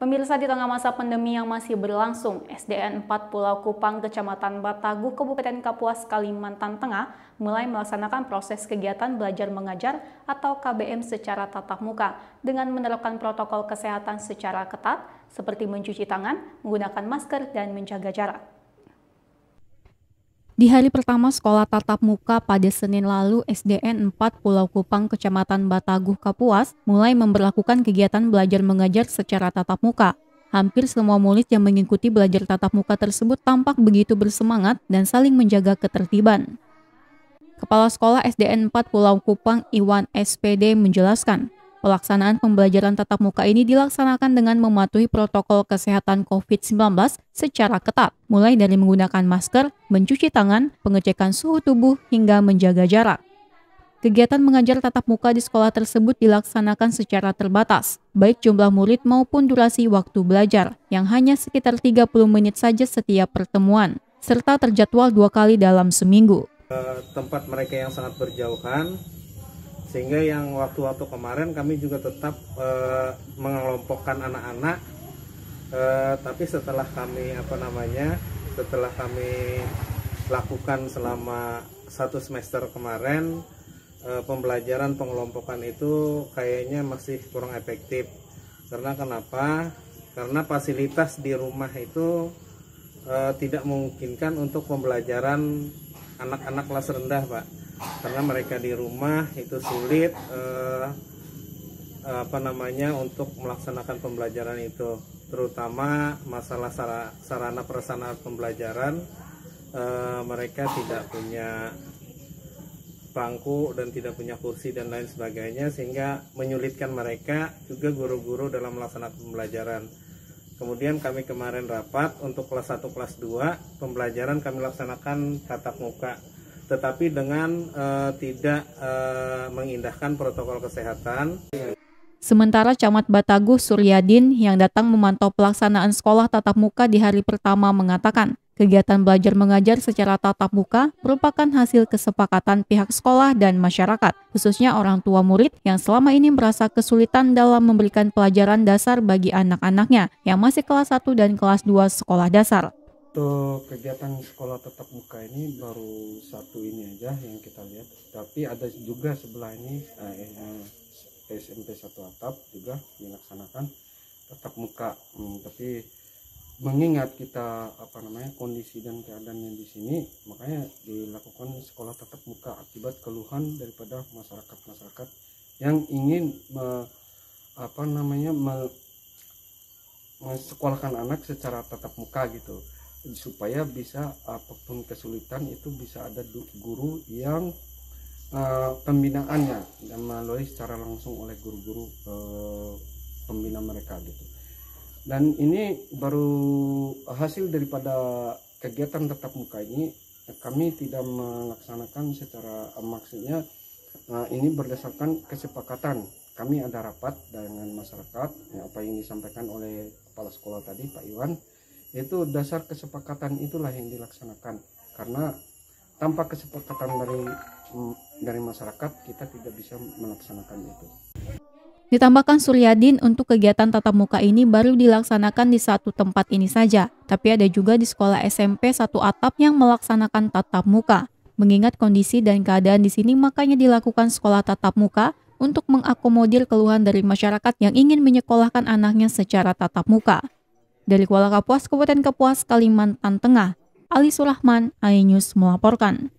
Pemirsa di tengah masa pandemi yang masih berlangsung, SDN 4 Pulau Kupang, Kecamatan Batagu, Kabupaten Kapuas, Kalimantan Tengah mulai melaksanakan proses kegiatan belajar mengajar atau KBM secara tatap muka dengan menerapkan protokol kesehatan secara ketat seperti mencuci tangan, menggunakan masker, dan menjaga jarak. Di hari pertama sekolah tatap muka pada Senin lalu, SDN 4 Pulau Kupang, Kecamatan Bataguh, Kapuas, mulai memperlakukan kegiatan belajar mengajar secara tatap muka. Hampir semua murid yang mengikuti belajar tatap muka tersebut tampak begitu bersemangat dan saling menjaga ketertiban. Kepala Sekolah SDN 4 Pulau Kupang Iwan SPD menjelaskan, Pelaksanaan pembelajaran tatap muka ini dilaksanakan dengan mematuhi protokol kesehatan COVID-19 secara ketat, mulai dari menggunakan masker, mencuci tangan, pengecekan suhu tubuh, hingga menjaga jarak. Kegiatan mengajar tatap muka di sekolah tersebut dilaksanakan secara terbatas, baik jumlah murid maupun durasi waktu belajar, yang hanya sekitar 30 menit saja setiap pertemuan, serta terjadwal dua kali dalam seminggu. Eh, tempat mereka yang sangat berjauhan, sehingga yang waktu-waktu kemarin kami juga tetap eh, mengelompokkan anak-anak eh, tapi setelah kami apa namanya setelah kami lakukan selama satu semester kemarin eh, pembelajaran pengelompokan itu kayaknya masih kurang efektif karena kenapa karena fasilitas di rumah itu tidak memungkinkan untuk pembelajaran anak-anak kelas rendah pak karena mereka di rumah itu sulit eh, apa namanya untuk melaksanakan pembelajaran itu terutama masalah sarana perasana pembelajaran eh, mereka tidak punya bangku dan tidak punya kursi dan lain sebagainya sehingga menyulitkan mereka juga guru-guru dalam melaksanakan pembelajaran. Kemudian kami kemarin rapat untuk kelas 1 kelas 2 pembelajaran kami laksanakan tatap muka tetapi dengan uh, tidak uh, mengindahkan protokol kesehatan. Sementara Camat Bataguh Suryadin yang datang memantau pelaksanaan sekolah tatap muka di hari pertama mengatakan, kegiatan belajar mengajar secara tatap muka merupakan hasil kesepakatan pihak sekolah dan masyarakat, khususnya orang tua murid yang selama ini merasa kesulitan dalam memberikan pelajaran dasar bagi anak-anaknya yang masih kelas 1 dan kelas 2 sekolah dasar untuk kegiatan sekolah tetap muka ini baru satu ini aja yang kita lihat tapi ada juga sebelah ini eh, eh, eh SMP satu atap juga dilaksanakan tetap muka hmm, tapi mengingat kita apa namanya kondisi dan keadaan yang di sini makanya dilakukan sekolah tetap muka akibat keluhan daripada masyarakat-masyarakat yang ingin me, apa namanya me, mensekolahkan anak secara tetap muka gitu supaya bisa ah, apapun kesulitan itu bisa ada guru yang uh, pembinaannya dan melalui secara langsung oleh guru-guru uh, pembina mereka gitu dan ini baru hasil daripada kegiatan tetap muka ini kami tidak melaksanakan secara uh, maksudnya uh, ini berdasarkan kesepakatan kami ada rapat dengan masyarakat ya, apa yang disampaikan oleh kepala sekolah tadi Pak Iwan itu dasar kesepakatan itulah yang dilaksanakan karena tanpa kesepakatan dari mm, dari masyarakat kita tidak bisa melaksanakan itu. Ditambahkan Suryadin untuk kegiatan tatap muka ini baru dilaksanakan di satu tempat ini saja, tapi ada juga di sekolah SMP satu atap yang melaksanakan tatap muka. Mengingat kondisi dan keadaan di sini makanya dilakukan sekolah tatap muka untuk mengakomodir keluhan dari masyarakat yang ingin menyekolahkan anaknya secara tatap muka. Dari Kuala Kapuas, Kabupaten Kapuas, Kalimantan Tengah, Ali Sulahman, iNews melaporkan.